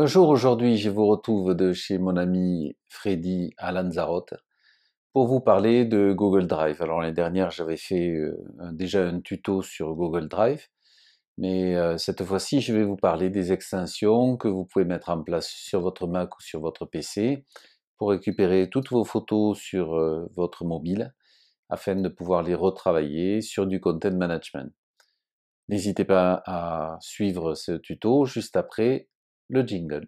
Bonjour, aujourd'hui je vous retrouve de chez mon ami Freddy à Lanzarote pour vous parler de Google Drive. Alors l'année dernière j'avais fait euh, déjà un tuto sur Google Drive, mais euh, cette fois-ci je vais vous parler des extensions que vous pouvez mettre en place sur votre Mac ou sur votre PC pour récupérer toutes vos photos sur euh, votre mobile afin de pouvoir les retravailler sur du content management. N'hésitez pas à suivre ce tuto juste après le jingle.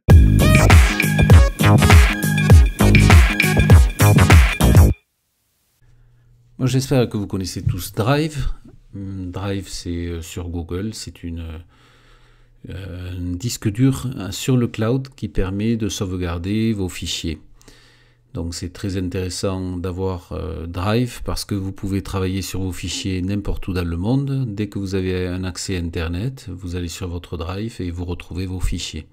J'espère que vous connaissez tous Drive. Hmm, Drive, c'est euh, sur Google, c'est une, euh, un disque dur euh, sur le cloud qui permet de sauvegarder vos fichiers. Donc c'est très intéressant d'avoir euh, Drive parce que vous pouvez travailler sur vos fichiers n'importe où dans le monde. Dès que vous avez un accès Internet, vous allez sur votre Drive et vous retrouvez vos fichiers.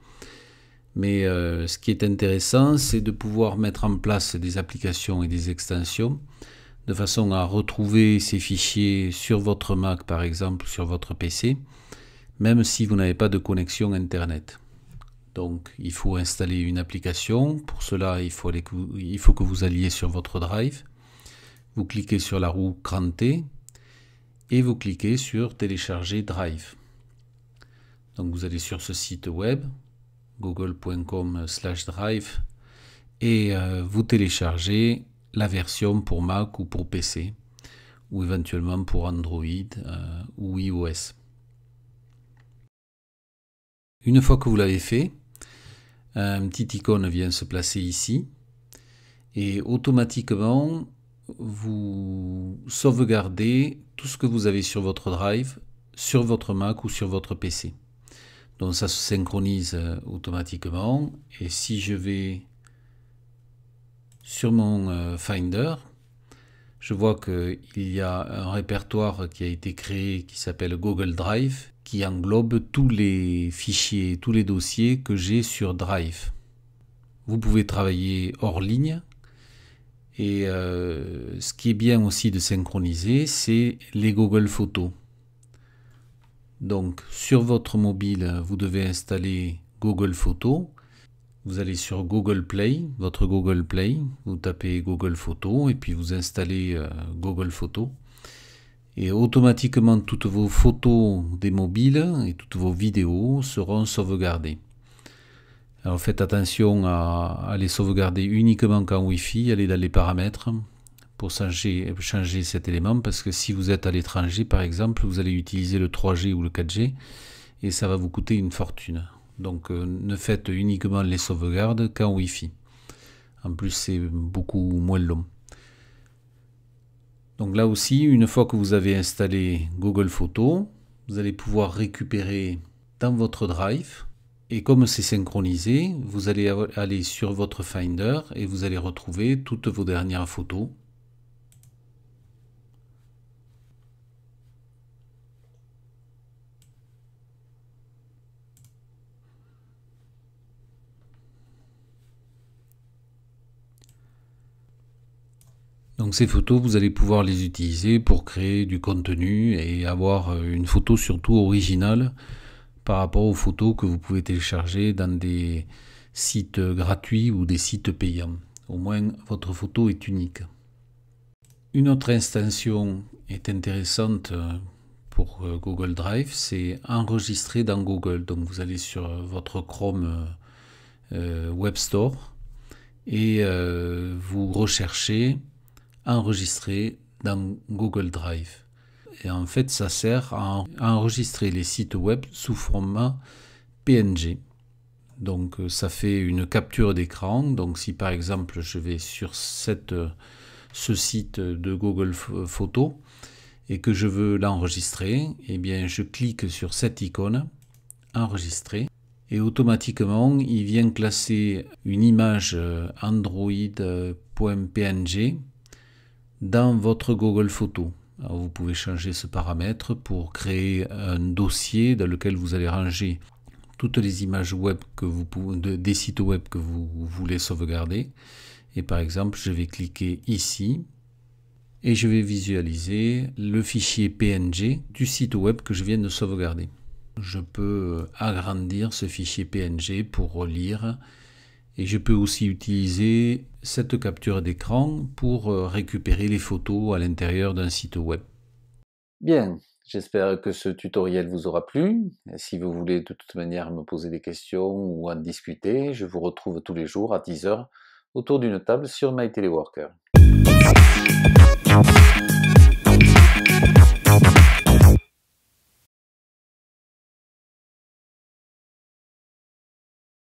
Mais euh, ce qui est intéressant, c'est de pouvoir mettre en place des applications et des extensions de façon à retrouver ces fichiers sur votre Mac par exemple, sur votre PC, même si vous n'avez pas de connexion Internet. Donc il faut installer une application. Pour cela, il faut, que vous alliez sur votre Drive. Vous cliquez sur la roue crantée et vous cliquez sur Télécharger Drive. Donc vous allez sur ce site web, google.com drive, et euh, vous téléchargez la version pour Mac ou pour PC, ou éventuellement pour Android euh, ou iOS. Une fois que vous l'avez fait, euh, petite icône vient se placer ici et automatiquement vous sauvegardez tout ce que vous avez sur votre drive, sur votre Mac ou sur votre PC. Donc ça se synchronise euh, automatiquement et si je vais sur mon euh, Finder, je vois qu'il y a un répertoire qui a été créé qui s'appelle Google Drive, qui englobe tous les fichiers, tous les dossiers que j'ai sur Drive. Vous pouvez travailler hors ligne. Et euh, ce qui est bien aussi de synchroniser, c'est les Google Photos. Donc sur votre mobile, vous devez installer Google Photos vous allez sur Google Play, votre Google Play, vous tapez Google photo et puis vous installez euh, Google photo Et automatiquement, toutes vos photos des mobiles et toutes vos vidéos seront sauvegardées. Alors faites attention à, les sauvegarder uniquement qu'en Wi-Fi, allez dans les paramètres pour changer cet élément parce que si vous êtes à l'étranger par exemple, vous allez utiliser le 3G ou le 4G et ça va vous coûter une fortune. Donc euh, ne faites uniquement les sauvegardes qu'en Wi-Fi. En plus, c'est beaucoup moins long. Donc là aussi, une fois que vous avez installé Google Photos, vous allez pouvoir récupérer dans votre Drive. Et comme c'est synchronisé, vous allez aller sur votre Finder et vous allez retrouver toutes vos dernières photos Donc ces photos, vous allez pouvoir les utiliser pour créer du contenu et avoir euh, une photo surtout originale par rapport aux photos que vous pouvez télécharger dans des sites gratuits ou des sites payants. Au moins, votre photo est unique. Une autre extension est intéressante euh, pour euh, Google Drive, c'est enregistrer dans Google. Donc vous allez sur votre Chrome Web Store et vous recherchez enregistrer dans Google Drive. Et en fait, ça sert à enregistrer les sites web sous format PNG. Donc euh, ça fait une capture d'écran. Donc si par exemple je vais sur cette, euh, ce site de Google Photo et que je veux l'enregistrer, eh bien je clique sur cette icône enregistrer et automatiquement il vient classer une image euh, android.png dans votre Google photo vous pouvez changer ce paramètre pour créer un dossier dans lequel vous allez ranger toutes les images web que vous pouvez, des sites web que vous voulez sauvegarder. Et par exemple, je vais cliquer ici et je vais visualiser le fichier PNG du site web que je viens de sauvegarder. Je peux agrandir ce fichier PNG pour relire et je peux aussi utiliser cette capture d'écran pour euh, récupérer les photos à l'intérieur d'un site web. Bien, j'espère que ce tutoriel vous aura plu. si vous voulez de toute manière me poser des questions ou en discuter, je vous retrouve tous les jours à 10h autour d'une table sur My